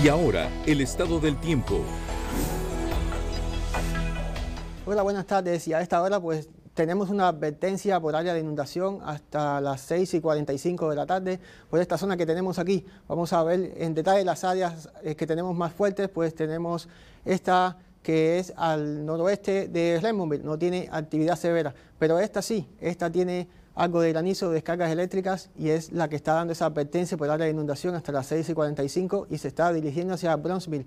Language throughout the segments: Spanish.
Y ahora, el estado del tiempo. Hola, buenas tardes. Y a esta hora, pues tenemos una advertencia por área de inundación hasta las 6 y 45 de la tarde por esta zona que tenemos aquí. Vamos a ver en detalle las áreas eh, que tenemos más fuertes, pues tenemos esta que es al noroeste de Redmondville, no tiene actividad severa, pero esta sí, esta tiene algo de granizo, descargas eléctricas y es la que está dando esa advertencia por área de inundación hasta las 6 y 45 y se está dirigiendo hacia Brownsville,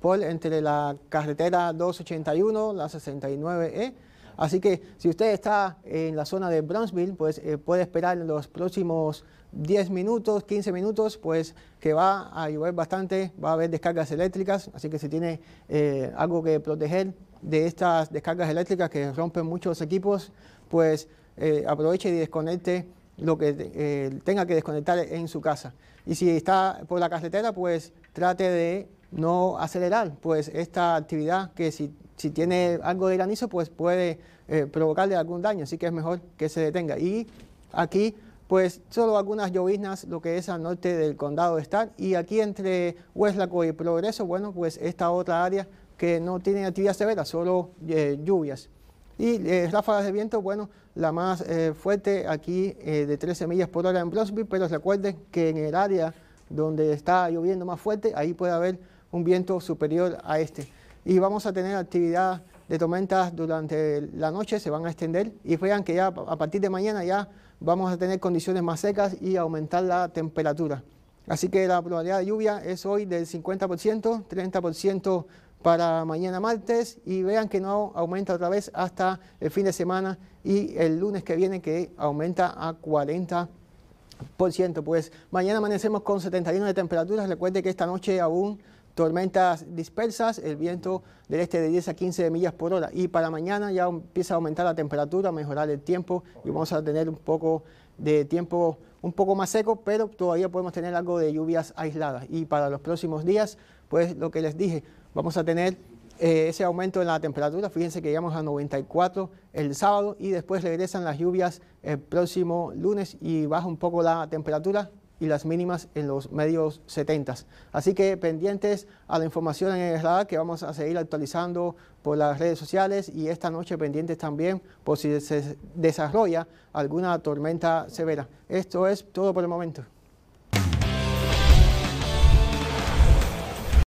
por entre la carretera 281, la 69E Así que si usted está en la zona de Brownsville, pues eh, puede esperar los próximos 10 minutos, 15 minutos, pues que va a llover bastante, va a haber descargas eléctricas, así que si tiene eh, algo que proteger de estas descargas eléctricas que rompen muchos equipos, pues eh, aproveche y desconecte lo que tenga que desconectar en su casa. Y si está por la carretera, pues trate de no acelerar pues esta actividad que si, tiene algo de granizo pues puede eh, provocarle algún daño, así que es mejor que se detenga. Y aquí pues solo algunas lloviznas, lo que es al norte del condado de Stark, y aquí entre Hueslaco y Progreso, bueno, pues esta otra área que no tiene actividad severa, solo eh, lluvias. Y eh, ráfagas de viento, bueno, la más fuerte aquí de 13 millas por hora en Brosby, pero recuerden que en el área donde está lloviendo más fuerte, ahí puede haber un viento superior a este. Y vamos a tener actividad de tormentas durante la noche, se van a extender y vean que ya a partir de mañana ya vamos a tener condiciones más secas y aumentar la temperatura. Así que la probabilidad de lluvia es hoy del 50%, 30% para mañana martes y vean que no aumenta otra vez hasta el fin de semana y el lunes que viene que aumenta a 40%. Pues mañana amanecemos con 71 de temperaturas. Recuerde que esta noche aún tormentas dispersas, el viento del este de 10 a 15 millas por hora. Y para mañana ya empieza a aumentar la temperatura, a mejorar el tiempo y vamos a tener un poco de tiempo un poco más seco, pero todavía podemos tener algo de lluvias aisladas. Y para los próximos días, pues lo que les dije, vamos a tener eh, ese aumento en la temperatura. Fíjense que llegamos a 94 el sábado y después regresan las lluvias el próximo lunes y baja un poco la temperatura y las mínimas en los medios 70. Así que pendientes a la información en el radar que vamos a seguir actualizando por las redes sociales y esta noche pendientes también por si se desarrolla alguna tormenta severa. Esto es todo por el momento.